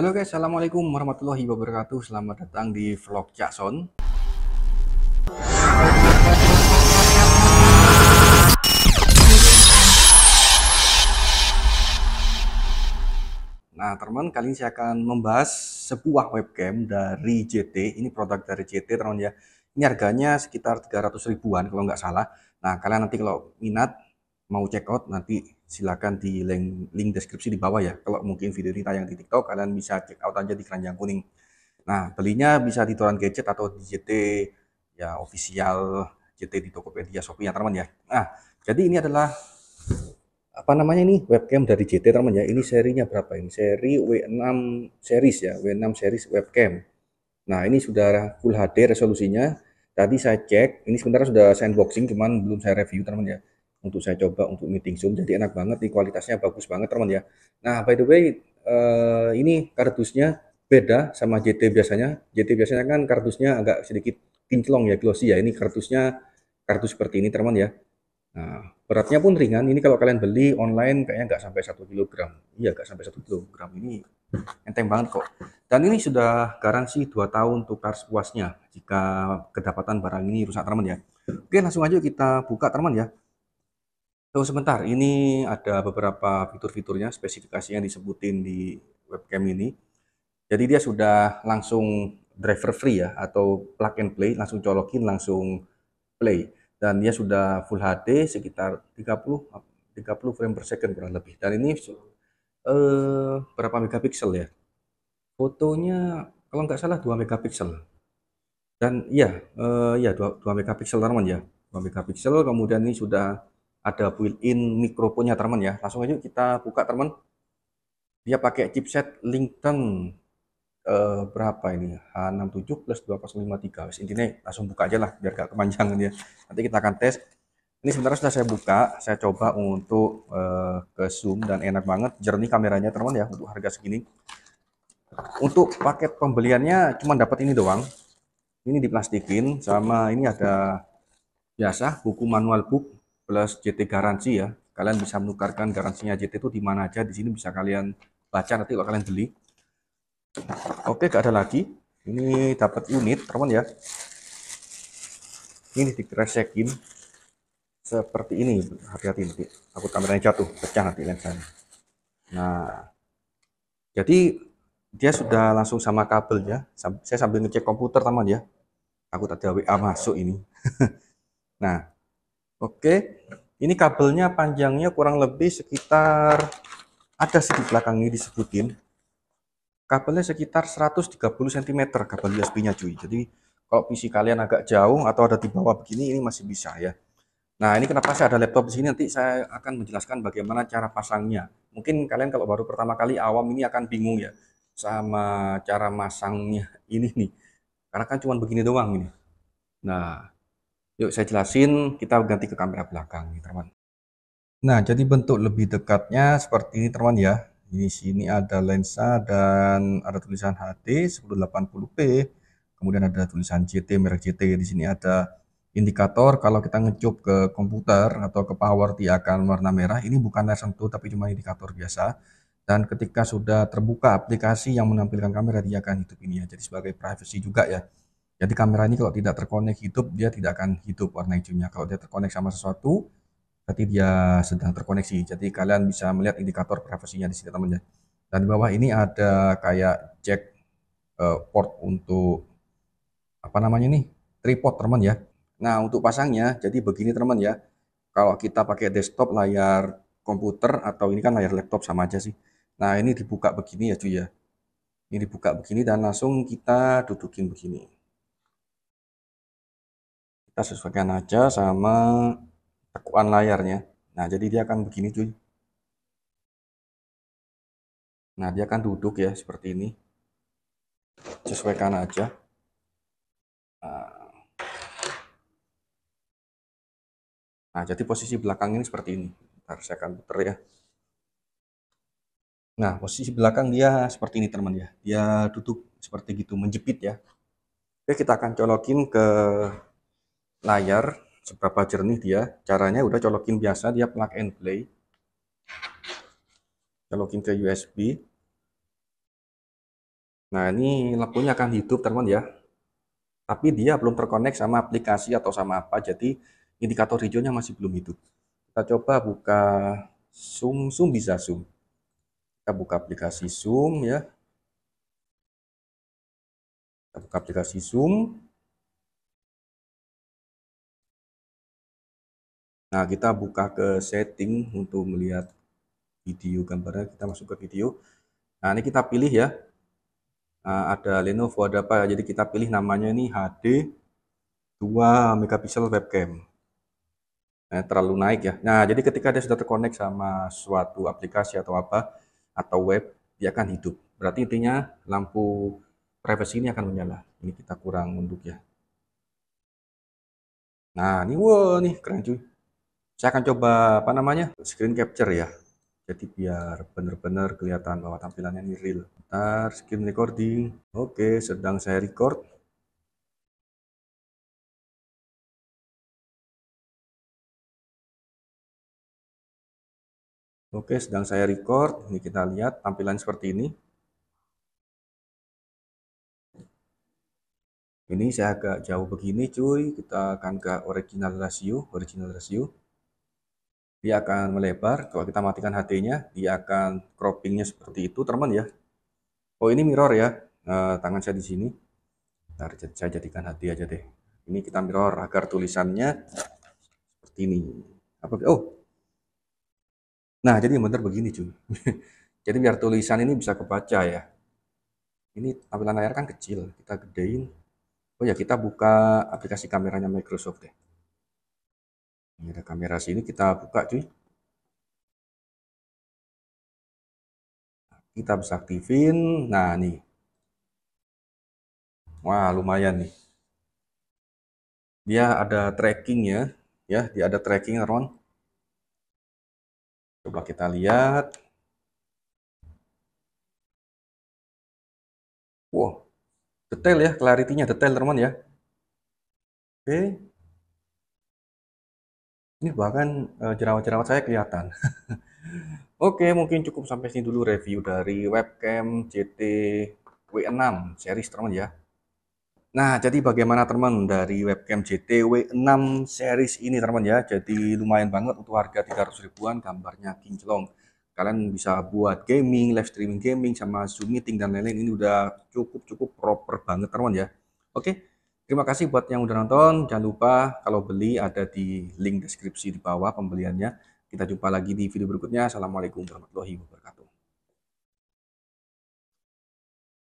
Halo guys, Assalamualaikum warahmatullahi wabarakatuh Selamat datang di vlog Jason Nah teman, kali ini saya akan membahas sebuah webcam dari JT Ini produk dari JT teman ya Ini harganya sekitar 300 ribuan kalau nggak salah Nah kalian nanti kalau minat mau check out nanti silakan di link, link deskripsi di bawah ya. Kalau mungkin video ini tayang di TikTok, kalian bisa check out aja di keranjang kuning. Nah, belinya bisa di Toran Gadget atau di JT ya official JT di Tokopedia, Shopee ya teman ya. Nah, jadi ini adalah apa namanya ini webcam dari JT teman ya. Ini serinya berapa ini? Seri W6 series ya, W6 series webcam. Nah, ini sudah Full HD resolusinya. Tadi saya cek, ini sebenarnya sudah saya unboxing cuman belum saya review teman ya untuk saya coba untuk meeting Zoom. Jadi enak banget nih kualitasnya bagus banget teman ya. Nah, by the way uh, ini kardusnya beda sama JT biasanya. JT biasanya kan kardusnya agak sedikit kinclong ya, glossy ya. Ini kardusnya kardus seperti ini teman ya. Nah, beratnya pun ringan. Ini kalau kalian beli online kayaknya nggak sampai 1 kg. Iya, nggak sampai 1 kg. Ini enteng banget kok. Dan ini sudah garansi 2 tahun tukar sepuasnya jika kedapatan barang ini rusak teman ya. Oke, langsung aja kita buka teman ya. Tunggu sebentar, ini ada beberapa fitur-fiturnya, spesifikasinya disebutin di webcam ini. Jadi dia sudah langsung driver free ya, atau plug and play, langsung colokin, langsung play. Dan dia sudah full HD sekitar 30 30 frame per second kurang lebih. Dan ini eh, berapa megapiksel ya? Fotonya kalau nggak salah 2 megapiksel. Dan iya, eh, iya, ya, eh, ya 2, 2 megapiksel teman ya. 2 megapiksel kemudian ini sudah ada built-in mikrofonnya teman ya. Langsung aja kita buka teman. Dia pakai chipset Linkedin eh, berapa ini? H67 plus 2053. Wes intinya langsung buka aja lah biar gak kepanjangan ya. Nanti kita akan tes. Ini sebenarnya sudah saya buka, saya coba untuk eh, ke zoom dan enak banget jernih kameranya teman ya untuk harga segini. Untuk paket pembeliannya cuma dapat ini doang. Ini diplastikin sama ini ada biasa buku manual book plus JT garansi ya. Kalian bisa menukarkan garansinya JT itu di mana aja. Di sini bisa kalian baca nanti kalau kalian beli. Oke, gak ada lagi. Ini dapat unit, teman ya. Ini dikresekin seperti ini. Hati-hati nanti. Aku kameranya jatuh, pecah nanti lensanya. Nah, jadi dia sudah langsung sama kabel ya Saya sambil ngecek komputer, teman ya. Aku tadi WA masuk ini. nah, Oke. Ini kabelnya panjangnya kurang lebih sekitar ada sih di disebutin. Kabelnya sekitar 130 cm kabel USB-nya cuy. Jadi kalau PC kalian agak jauh atau ada di bawah begini ini masih bisa ya. Nah, ini kenapa saya ada laptop di sini nanti saya akan menjelaskan bagaimana cara pasangnya. Mungkin kalian kalau baru pertama kali awam ini akan bingung ya sama cara masangnya ini nih. Karena kan cuma begini doang ini. Nah, Yuk saya jelasin, kita ganti ke kamera belakang nih teman. Nah, jadi bentuk lebih dekatnya seperti ini teman ya. Di sini ada lensa dan ada tulisan HD 1080p. Kemudian ada tulisan CT, merek CT. Di sini ada indikator kalau kita ngecup ke komputer atau ke power dia akan warna merah. Ini bukan layar sentuh tapi cuma indikator biasa. Dan ketika sudah terbuka aplikasi yang menampilkan kamera dia akan hidup ini ya. Jadi sebagai privacy juga ya. Jadi kamera ini kalau tidak terkonek hidup, dia tidak akan hidup warna hijaunya. Kalau dia terkonek sama sesuatu, berarti dia sedang terkoneksi. Jadi kalian bisa melihat indikator privasinya di sini teman-teman. Dan di bawah ini ada kayak jack uh, port untuk apa namanya nih? tripod teman ya. Nah, untuk pasangnya jadi begini teman ya. Kalau kita pakai desktop layar komputer atau ini kan layar laptop sama aja sih. Nah, ini dibuka begini ya cuy ya. Ini dibuka begini dan langsung kita dudukin begini kita sesuaikan aja sama tekuan layarnya nah jadi dia akan begini cuy nah dia akan duduk ya seperti ini sesuaikan aja nah, nah jadi posisi belakang ini seperti ini ntar saya akan putar ya Nah, posisi belakang dia seperti ini teman ya. Dia duduk seperti gitu, menjepit ya. Oke, kita akan colokin ke layar seberapa jernih dia caranya udah colokin biasa dia plug and play colokin ke USB nah ini lampunya akan hidup teman ya tapi dia belum terkonek sama aplikasi atau sama apa jadi indikator hijaunya masih belum hidup kita coba buka Zoom Zoom bisa Zoom kita buka aplikasi Zoom ya kita buka aplikasi Zoom Nah, kita buka ke setting untuk melihat video gambarnya. Kita masuk ke video. Nah, ini kita pilih ya. Nah, ada Lenovo, ada apa. Jadi kita pilih namanya ini HD 2 megapiksel webcam. Nah, terlalu naik ya. Nah, jadi ketika dia sudah terkonek sama suatu aplikasi atau apa, atau web, dia akan hidup. Berarti intinya lampu privacy ini akan menyala. Ini kita kurang unduk ya. Nah, ini wow, nih keren cuy saya akan coba apa namanya screen capture ya jadi biar benar-benar kelihatan bahwa tampilannya ini real ntar screen recording oke sedang saya record oke sedang saya record ini kita lihat tampilan seperti ini ini saya agak jauh begini cuy kita akan ke original ratio original ratio dia akan melebar. Kalau kita matikan hd nya dia akan cropping-nya seperti itu, teman ya. Oh, ini mirror ya. e, tangan saya di sini. Harus saya jadikan HD aja deh. Ini kita mirror agar tulisannya seperti ini. Apa oh. Nah, jadi benar begini, cuy. jadi biar tulisan ini bisa kebaca ya. Ini tampilan layar kan kecil, kita gedein. Oh ya, kita buka aplikasi kameranya Microsoft deh. Ini iya, ada kamera sini kita buka cuy. Kita bisa aktifin. Nah, nih. Wah, lumayan nih. Dia ada tracking ya. Ya, dia ada tracking Ron. Coba kita lihat. Wow, detail ya, clarity-nya detail teman ya. Oke. Ini bahkan eh, jerawat-jerawat saya kelihatan. Oke, mungkin cukup sampai sini dulu review dari webcam CT W6 series teman ya. Nah, jadi bagaimana teman dari webcam CT W6 series ini teman ya. Jadi lumayan banget untuk harga 300 ribuan gambarnya kinclong. Kalian bisa buat gaming, live streaming gaming sama Zoom meeting dan lain-lain ini udah cukup-cukup proper banget teman ya. Oke. Terima kasih buat yang udah nonton. Jangan lupa kalau beli ada di link deskripsi di bawah pembeliannya. Kita jumpa lagi di video berikutnya. Assalamualaikum warahmatullahi wabarakatuh.